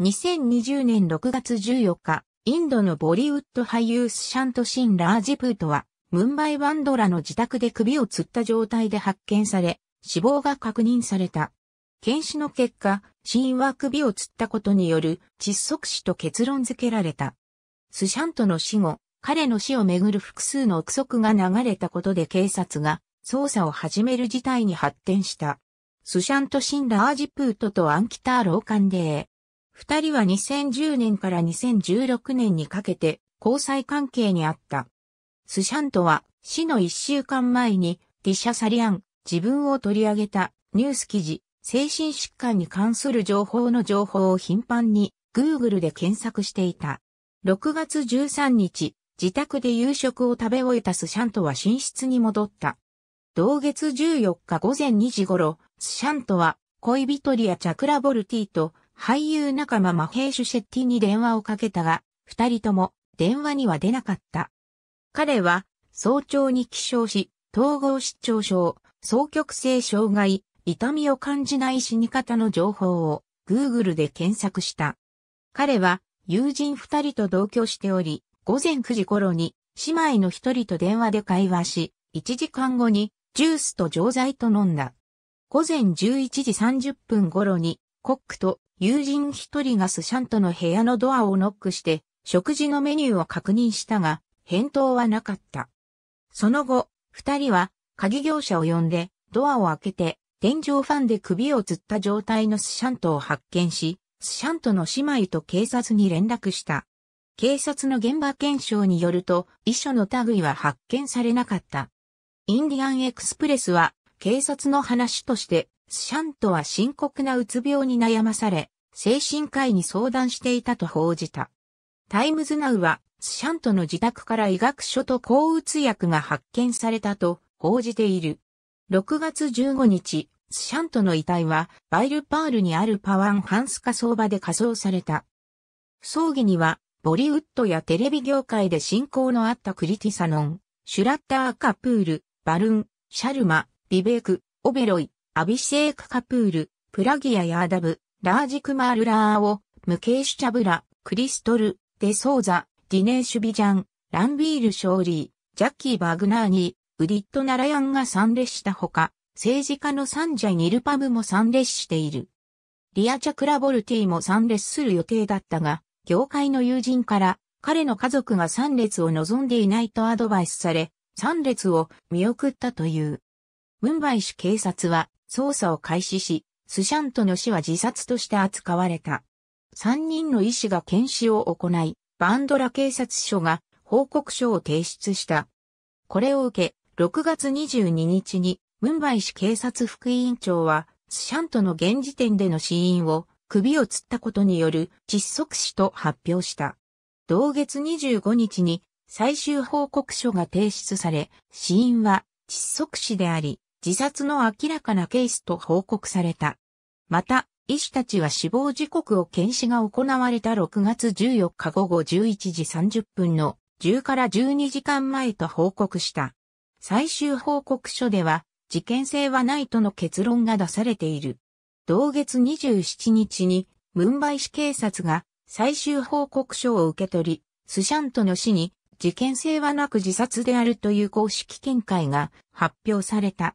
2020年6月14日、インドのボリウッド俳優スシャント・シン・ラージプートは、ムンバイ・バンドラの自宅で首を吊った状態で発見され、死亡が確認された。検視の結果、死因は首を吊ったことによる窒息死と結論付けられた。スシャントの死後、彼の死をめぐる複数の憶測が流れたことで警察が捜査を始める事態に発展した。スシャント・シン・ラージプートとアンキター・ローカンデー。二人は2010年から2016年にかけて交際関係にあった。スシャントは死の一週間前にディシャサリアン、自分を取り上げたニュース記事、精神疾患に関する情報の情報を頻繁に Google で検索していた。6月13日、自宅で夕食を食べ終えたスシャントは寝室に戻った。同月14日午前2時頃、スシャントは恋人リア・チャクラボルティと俳優仲間マヘーシュ・シェッティに電話をかけたが、二人とも電話には出なかった。彼は早朝に起床し、統合失調症、双極性障害、痛みを感じない死に方の情報を Google で検索した。彼は友人二人と同居しており、午前9時頃に姉妹の一人と電話で会話し、1時間後にジュースと錠剤と飲んだ。午前11時30分頃にコックと友人一人がスシャントの部屋のドアをノックして、食事のメニューを確認したが、返答はなかった。その後、二人は鍵業者を呼んで、ドアを開けて、天井ファンで首を吊った状態のスシャントを発見し、スシャントの姉妹と警察に連絡した。警察の現場検証によると、遺書の類は発見されなかった。インディアンエクスプレスは、警察の話として、シャントは深刻なうつ病に悩まされ、精神科医に相談していたと報じた。タイムズナウは、シャントの自宅から医学書と抗うつ薬が発見されたと報じている。6月15日、シャントの遺体はバイルパールにあるパワンハンス火葬場で火葬された。葬儀には、ボリウッドやテレビ業界で進行のあったクリティサノン、シュラッター・カプール、バルン、シャルマ、ビベーク、オベロイ、アビシェーク・カプール、プラギア・ヤーダブ、ラージクマール・ラーオ、ムケーシュ・チャブラ、クリストル、デ・ソーザ、ディネーシュ・ビジャン、ランビール・勝利、ジャッキー・バグナーニー、ウディット・ナラヤンが参列したほか、政治家のサンジャ・ニルパムも参列している。リア・チャクラ・ボルティも参列する予定だったが、業界の友人から、彼の家族が参列を望んでいないとアドバイスされ、参列を見送ったという。ムンバイ市警察は捜査を開始し、スシャントの死は自殺として扱われた。3人の医師が検視を行い、バンドラ警察署が報告書を提出した。これを受け、6月22日に、ムンバイ市警察副委員長は、スシャントの現時点での死因を、首を吊ったことによる窒息死と発表した。同月25日に最終報告書が提出され、死因は窒息死であり、自殺の明らかなケースと報告された。また、医師たちは死亡時刻を検視が行われた6月14日午後11時30分の10から12時間前と報告した。最終報告書では、事件性はないとの結論が出されている。同月27日に、ムンバイ市警察が最終報告書を受け取り、スシャントの死に事件性はなく自殺であるという公式見解が発表された。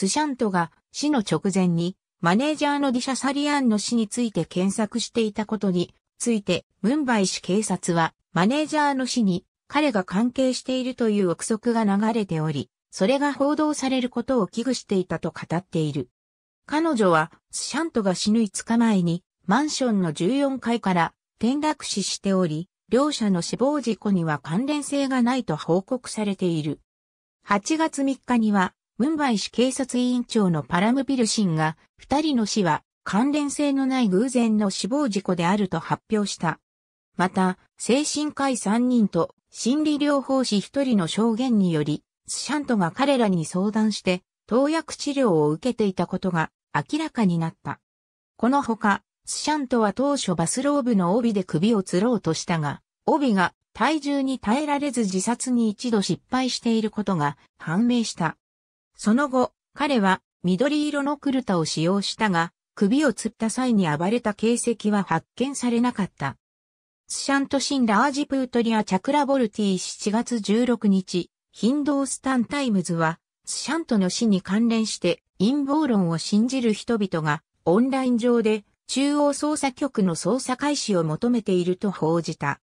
スシャントが死の直前にマネージャーのディシャサリアンの死について検索していたことについて、ムンバイ市警察はマネージャーの死に彼が関係しているという憶測が流れており、それが報道されることを危惧していたと語っている。彼女は、スシャントが死ぬ5日前に、マンションの14階から転落死しており、両者の死亡事故には関連性がないと報告されている。8月3日には、ムンバイ市警察委員長のパラムビルシンが、二人の死は関連性のない偶然の死亡事故であると発表した。また、精神科医3人と心理療法士1人の証言により、スシャントが彼らに相談して、投薬治療を受けていたことが明らかになった。このほか、スシャントは当初バスローブの帯で首を吊ろうとしたが、帯が体重に耐えられず自殺に一度失敗していることが判明した。その後、彼は緑色のクルタを使用したが、首を吊った際に暴れた形跡は発見されなかった。スシャントシンラージプートリアチャクラボルティ7月16日、ヒンドースタンタイムズは、スシャントの死に関連して陰謀論を信じる人々が、オンライン上で中央捜査局の捜査開始を求めていると報じた。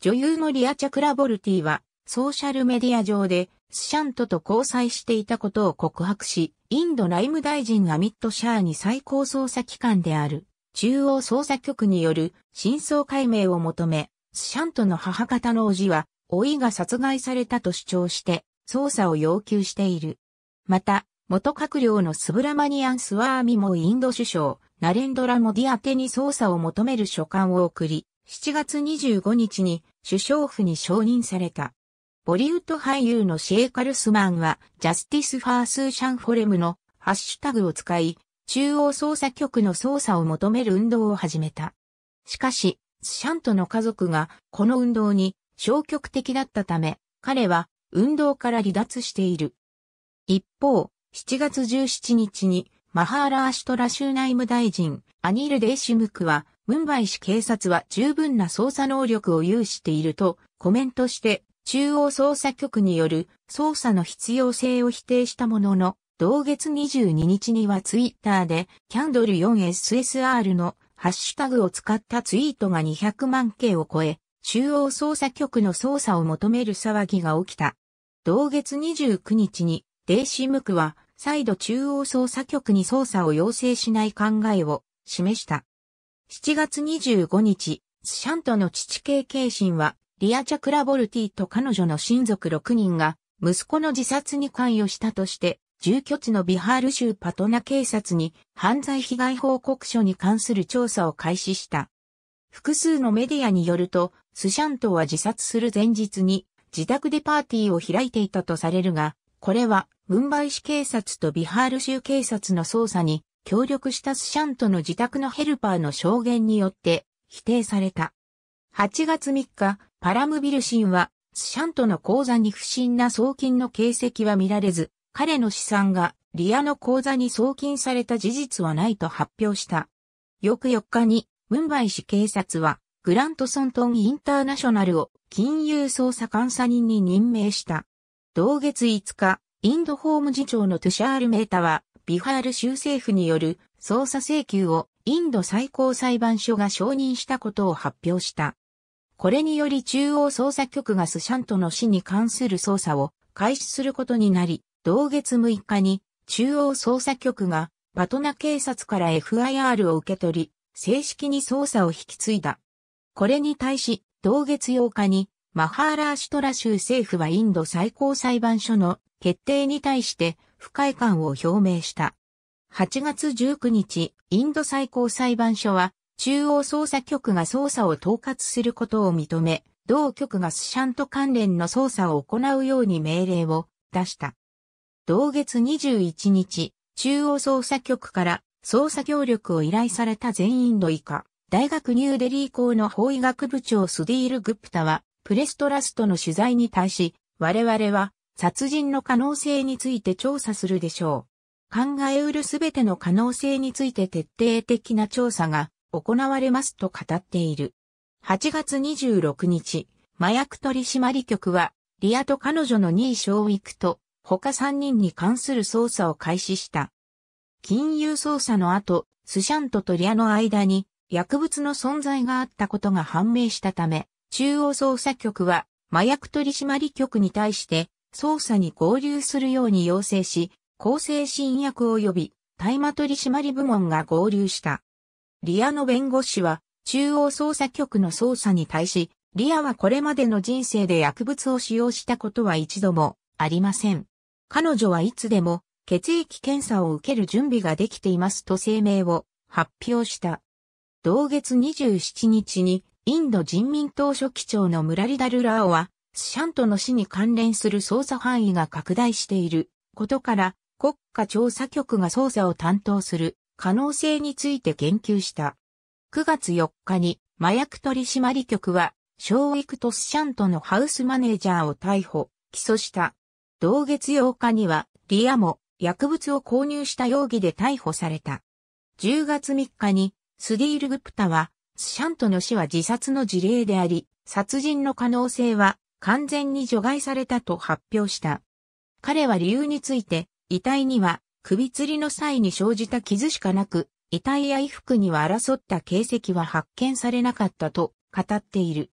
女優のリア・チャクラボルティは、ソーシャルメディア上でスシャントと交際していたことを告白し、インド内務大臣アミット・シャーに最高捜査機関である中央捜査局による真相解明を求め、スシャントの母方の叔父は、老いが殺害されたと主張して捜査を要求している。また、元閣僚のスブラマニアン・スワーミもインド首相、ナレンドラ・モディ宛テに捜査を求める書簡を送り、7月25日に首相府に承認された。ボリウッド俳優のシェイカルスマンは、ジャスティス・ファースーシャン・フォレムのハッシュタグを使い、中央捜査局の捜査を求める運動を始めた。しかし、スシャントの家族がこの運動に消極的だったため、彼は運動から離脱している。一方、7月17日にマハーラーシュトラ州内務大臣アニール・デイシムクは、ムンバイ市警察は十分な捜査能力を有しているとコメントして中央捜査局による捜査の必要性を否定したものの、同月22日にはツイッターで、キャンドル 4SSR のハッシュタグを使ったツイートが200万件を超え、中央捜査局の捜査を求める騒ぎが起きた。同月29日に、デイシムクは、再度中央捜査局に捜査を要請しない考えを示した。7月25日、スシャントの父系継親は、リア・チャクラボルティと彼女の親族6人が、息子の自殺に関与したとして、住居地のビハール州パトナ警察に犯罪被害報告書に関する調査を開始した。複数のメディアによると、スシャントは自殺する前日に自宅でパーティーを開いていたとされるが、これはムンバイ市警察とビハール州警察の捜査に協力したスシャントの自宅のヘルパーの証言によって否定された。8月3日、パラムビルシンは、スシャントの口座に不審な送金の形跡は見られず、彼の資産がリアの口座に送金された事実はないと発表した。翌4日に、ムンバイ市警察は、グラントソントンインターナショナルを金融捜査監査人に任命した。同月5日、インド法務次長のトゥシャール・メータは、ビハール州政府による捜査請求をインド最高裁判所が承認したことを発表した。これにより中央捜査局がスシャントの死に関する捜査を開始することになり、同月6日に中央捜査局がパトナ警察から FIR を受け取り、正式に捜査を引き継いだ。これに対し、同月8日にマハーラーシトラ州政府はインド最高裁判所の決定に対して不快感を表明した。8月19日、インド最高裁判所は中央捜査局が捜査を統括することを認め、同局がスシャント関連の捜査を行うように命令を出した。同月21日、中央捜査局から捜査協力を依頼された全員の以下、大学ニューデリー校の法医学部長スディール・グプタは、プレストラストの取材に対し、我々は殺人の可能性について調査するでしょう。考えうるすべての可能性について徹底的な調査が行われますと語っている。8月26日、麻薬取締局は、リアと彼女の2位小育と、他3人に関する捜査を開始した。金融捜査の後、スシャントとリアの間に薬物の存在があったことが判明したため、中央捜査局は麻薬取締局に対して捜査に合流するように要請し、厚生新薬及び大麻取締部門が合流した。リアの弁護士は、中央捜査局の捜査に対し、リアはこれまでの人生で薬物を使用したことは一度もありません。彼女はいつでも血液検査を受ける準備ができていますと声明を発表した。同月27日にインド人民党書記長のムラリダルラオは、スシャントの死に関連する捜査範囲が拡大していることから、国家調査局が捜査を担当する可能性について研究した。9月4日に麻薬取締局は、ショーイク・トスシャントのハウスマネージャーを逮捕、起訴した。同月8日には、リアも薬物を購入した容疑で逮捕された。10月3日に、スディール・グプタは、スシャントの死は自殺の事例であり、殺人の可能性は完全に除外されたと発表した。彼は理由について、遺体には首吊りの際に生じた傷しかなく、遺体や衣服には争った形跡は発見されなかったと語っている。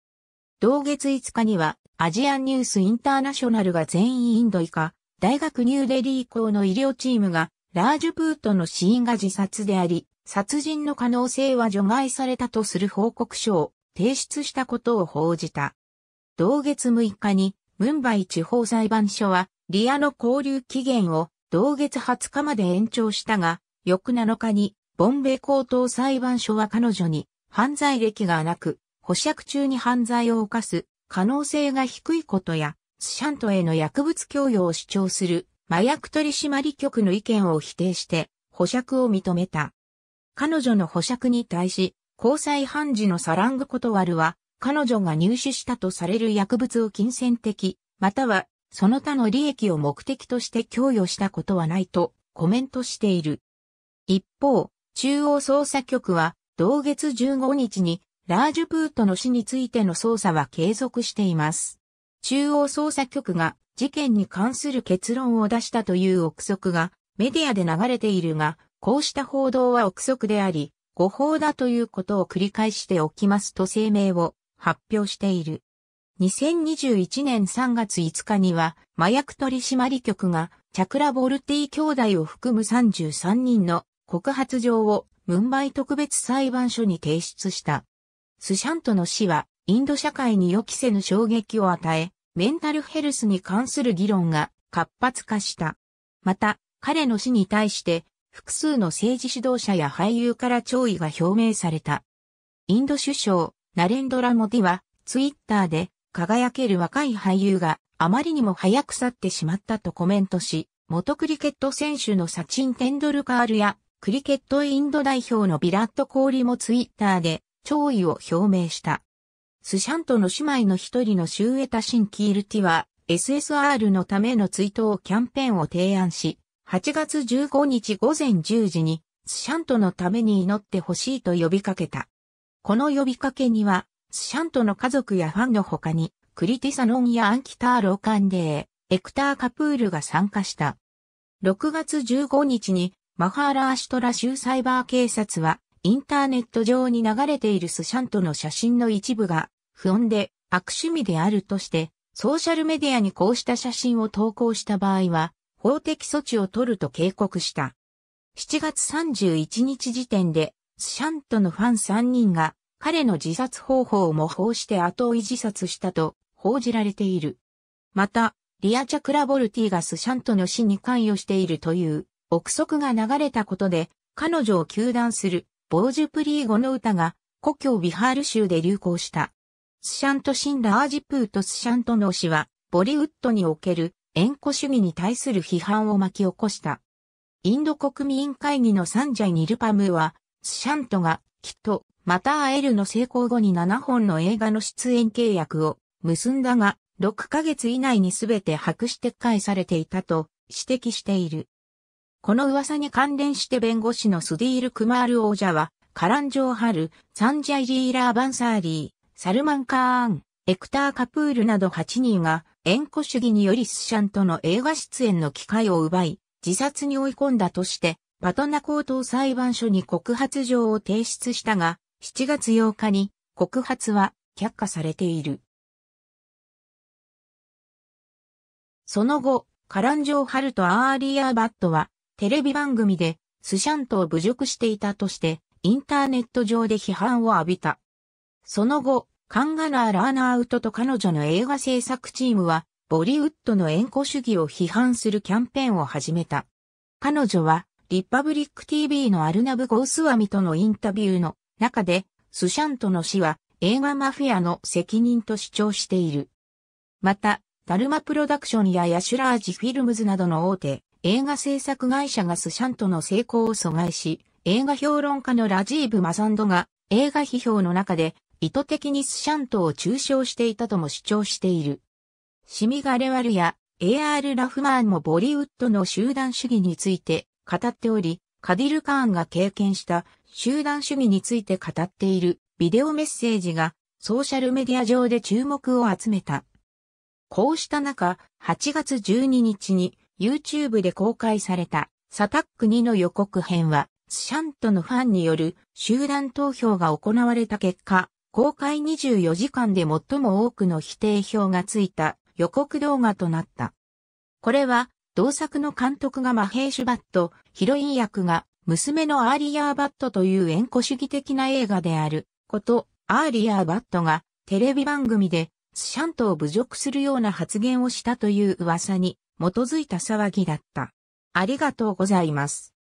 同月5日には、アジアンニュースインターナショナルが全員インド以下、大学ニューデリー校の医療チームが、ラージュプートの死因が自殺であり、殺人の可能性は除外されたとする報告書を提出したことを報じた。同月6日に、ムンバイ地方裁判所は、リアの交流期限を同月20日まで延長したが、翌7日に、ボンベイ高等裁判所は彼女に、犯罪歴がなく、保釈中に犯罪を犯す可能性が低いことや、スシャントへの薬物供与を主張する麻薬取締局の意見を否定して保釈を認めた。彼女の保釈に対し、交際判事のサラング・コトワルは、彼女が入手したとされる薬物を金銭的、またはその他の利益を目的として供与したことはないとコメントしている。一方、中央捜査局は同月15日にラージュプートの死についての捜査は継続しています。中央捜査局が事件に関する結論を出したという憶測がメディアで流れているが、こうした報道は憶測であり、誤報だということを繰り返しておきますと声明を発表している。2021年3月5日には、麻薬取締局が、チャクラ・ボルティ兄弟を含む33人の告発状をムンバイ特別裁判所に提出した。スシャントの死は、インド社会に予期せぬ衝撃を与え、メンタルヘルスに関する議論が活発化した。また、彼の死に対して、複数の政治指導者や俳優から弔意が表明された。インド首相、ナレンドラ・モディは、ツイッターで、輝ける若い俳優があまりにも早く去ってしまったとコメントし、元クリケット選手のサチン・テンドルカールやクリケットインド代表のビラット・コーリもツイッターで弔意を表明した。スシャントの姉妹の一人のシューエタ・シン・キールティは SSR のための追悼キャンペーンを提案し、8月15日午前10時にスシャントのために祈ってほしいと呼びかけた。この呼びかけにはスシャントの家族やファンの他に、クリティサノンやアンキターローカンデー、エクター・カプールが参加した。6月15日に、マハーラ・アシュトラ州サイバー警察は、インターネット上に流れているスシャントの写真の一部が、不穏で悪趣味であるとして、ソーシャルメディアにこうした写真を投稿した場合は、法的措置を取ると警告した。7月31日時点で、スシャントのファン3人が彼の自殺方法を模倣して後追い自殺したと報じられている。また、リア・チャクラボルティがスシャントの死に関与しているという憶測が流れたことで、彼女を求断するボージュプリー語の歌が故郷ビハール州で流行した。スシャント死んだアージプーとスシャントの死は、ボリウッドにおける縁故主義に対する批判を巻き起こした。インド国民会議のサンジャイ・ニルパムは、スシャントが、きっとまた会えるの成功後に7本の映画の出演契約を結んだが、6ヶ月以内にすべて白紙撤回されていたと指摘している。この噂に関連して弁護士のスディール・クマール王者は、カランジョー・ハル、サンジャイ・リーラー・バンサーリー、サルマン・カーン、エクター・カプールなど8人が、縁故主義によりスシャンとの映画出演の機会を奪い、自殺に追い込んだとして、パトナ高等裁判所に告発状を提出したが、7月8日に告発は却下されている。その後、カランジョー・ハルとアーリー・アーバットはテレビ番組でスシャントを侮辱していたとしてインターネット上で批判を浴びた。その後、カンガナー・ラーナーウトと彼女の映画制作チームはボリウッドの援護主義を批判するキャンペーンを始めた。彼女はリッパブリック TV のアルナブ・ゴースワミとのインタビューの中で、スシャントの死は映画マフィアの責任と主張している。また、ダルマプロダクションやヤシュラージフィルムズなどの大手映画制作会社がスシャントの成功を阻害し、映画評論家のラジーブ・マサンドが映画批評の中で意図的にスシャントを中傷していたとも主張している。シミガレワルや AR ラフマーンもボリウッドの集団主義について語っており、カディル・カーンが経験した集団主義について語っているビデオメッセージがソーシャルメディア上で注目を集めた。こうした中、8月12日に YouTube で公開されたサタック2の予告編は、スシャントのファンによる集団投票が行われた結果、公開24時間で最も多くの否定票がついた予告動画となった。これは、同作の監督がマヘーシュバット、ヒロイン役が娘のアーリアーバットという縁故主義的な映画であること、アーリアーバットがテレビ番組でスシャントを侮辱するような発言をしたという噂に基づいた騒ぎだった。ありがとうございます。